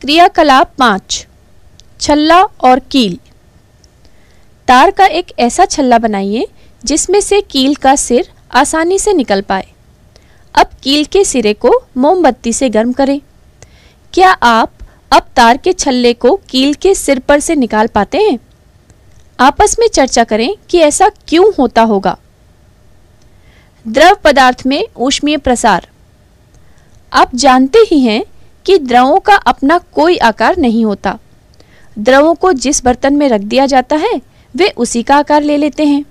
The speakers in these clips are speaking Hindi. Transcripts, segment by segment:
क्रियाकलाप पाँच छल्ला और कील तार का एक ऐसा छल्ला बनाइए जिसमें से कील का सिर आसानी से निकल पाए अब कील के सिरे को मोमबत्ती से गर्म करें क्या आप अब तार के छल्ले को कील के सिर पर से निकाल पाते हैं आपस में चर्चा करें कि ऐसा क्यों होता होगा द्रव पदार्थ में ऊष्मीय प्रसार आप जानते ही हैं कि द्रवों का अपना कोई आकार नहीं होता द्रवों को जिस बर्तन में रख दिया जाता है वे उसी का आकार ले लेते हैं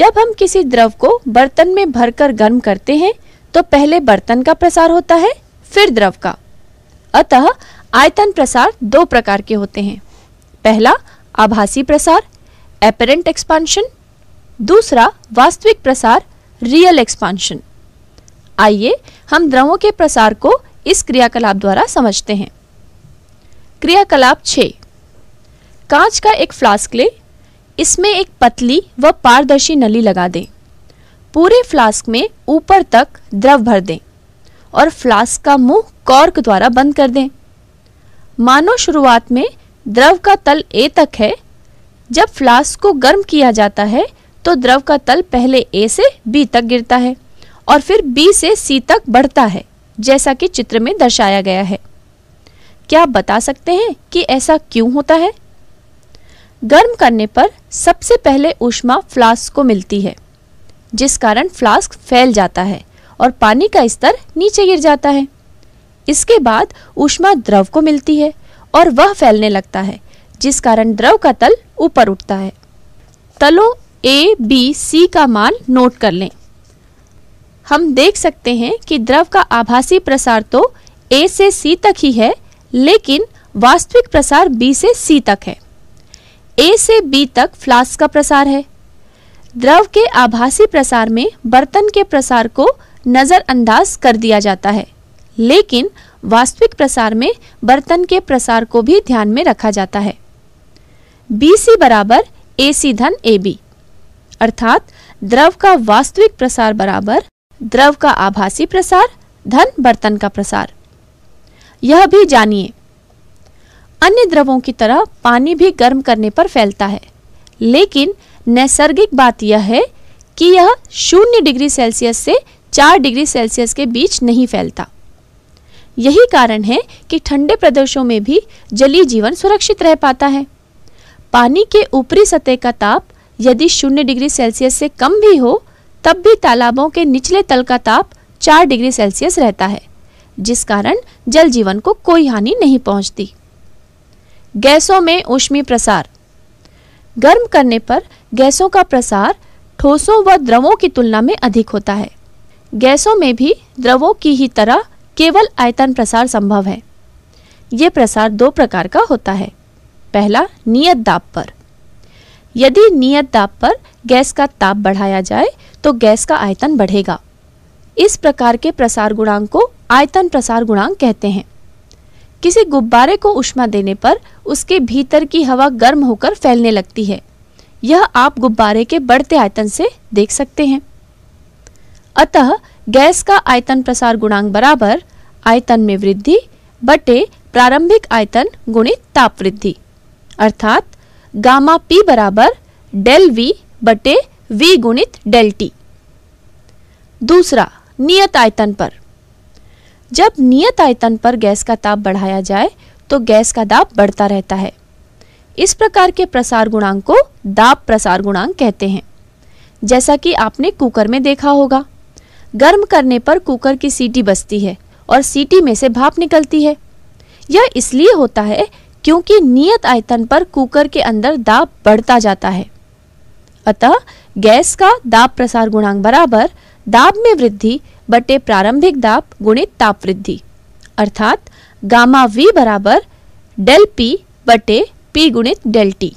जब हम किसी द्रव को बर्तन में भरकर गर्म करते हैं तो पहले बर्तन का प्रसार होता है फिर द्रव का अतः आयतन प्रसार दो प्रकार के होते हैं पहला आभासी प्रसार एपरेंट एक्सपांशन दूसरा वास्तविक प्रसार रियल एक्सपांशन आइए हम द्रवों के प्रसार को इस क्रियाकलाप द्वारा समझते हैं क्रियाकलाप छ कांच का एक फ्लास्क ले इसमें एक पतली व पारदर्शी नली लगा दें पूरे फ्लास्क में ऊपर तक द्रव भर दें और फ्लास्क का मुंह कॉर्क द्वारा बंद कर दें मानो शुरुआत में द्रव का तल ए तक है जब फ्लास्क को गर्म किया जाता है तो द्रव का तल पहले ए से बी तक गिरता है और फिर बी से सी तक बढ़ता है जैसा कि चित्र में दर्शाया गया है क्या आप बता सकते हैं कि ऐसा क्यों होता है गर्म करने पर सबसे पहले ऊष्मा फ्लास्क को मिलती है जिस कारण फ्लास्क फैल जाता है और पानी का स्तर नीचे गिर जाता है इसके बाद ऊष्मा द्रव को मिलती है और वह फैलने लगता है जिस कारण द्रव का तल ऊपर उठता है तलों ए बी सी का मान नोट कर लें हम देख सकते हैं कि द्रव का आभासी प्रसार तो ए से सी तक ही है लेकिन वास्तविक प्रसार बी से सी तक है ए से बी तक फ्लास्क का प्रसार है द्रव के आभासी प्रसार में बर्तन के प्रसार को नज़रअंदाज कर दिया जाता है लेकिन वास्तविक प्रसार में बर्तन के प्रसार को भी ध्यान में रखा जाता है बी सी बराबर ए सी धन ए बी अर्थात द्रव का वास्तविक प्रसार बराबर द्रव का आभासी प्रसार धन बर्तन का प्रसार यह भी जानिए अन्य द्रवों की तरह पानी भी गर्म करने पर फैलता है लेकिन नैसर्गिक बात यह है कि यह शून्य डिग्री सेल्सियस से चार डिग्री सेल्सियस के बीच नहीं फैलता यही कारण है कि ठंडे प्रदेशों में भी जलीय जीवन सुरक्षित रह पाता है पानी के ऊपरी सतह का ताप यदि शून्य डिग्री सेल्सियस से कम भी हो तब भी तालाबों के निचले तल का ताप चार डिग्री सेल्सियस रहता है जिस कारण जल जीवन को कोई हानि नहीं पहुंचती गैसों में ऊष्मी प्रसार गर्म करने पर गैसों का प्रसार ठोसों व द्रवों की तुलना में अधिक होता है गैसों में भी द्रवों की ही तरह केवल आयतन प्रसार संभव है ये प्रसार दो प्रकार का होता है पहला नियत दाब पर यदि नियत दाब पर गैस का ताप बढ़ाया जाए तो गैस का आयतन बढ़ेगा इस प्रकार के प्रसार गुणांक को आयतन प्रसार गुणांक कहते हैं किसी गुब्बारे को उष्मा देने पर उसके भीतर की हवा गर्म होकर फैलने लगती है यह आप गुब्बारे के बढ़ते आयतन से देख सकते हैं अतः गैस का आयतन प्रसार गुणांक बराबर आयतन में वृद्धि बटे प्रारंभिक आयतन गुणित ताप वृद्धि अर्थात गामा पी बराबर डेल वी बटे वी गुणित डेल टी दूसरा नियत आयतन पर जब नियत आयतन पर गैस का ताप बढ़ाया जाए तो गैस का दाब बढ़ता रहता है इस प्रकार के प्रसार गुणांक को दाब प्रसार गुणांक कहते हैं जैसा कि आपने कुकर में देखा होगा गर्म करने पर कुकर की सीटी बजती है और सीटी में से भाप निकलती है यह इसलिए होता है क्योंकि नियत आयतन पर कुकर के अंदर दाब बढ़ता जाता है अतः गैस का दाब प्रसार गुणांक बराबर दाब में वृद्धि बटे प्रारंभिक दाब गुणित ताप वृद्धि अर्थात गामा वी बराबर डेल पी बटे पी गुणित डेल टी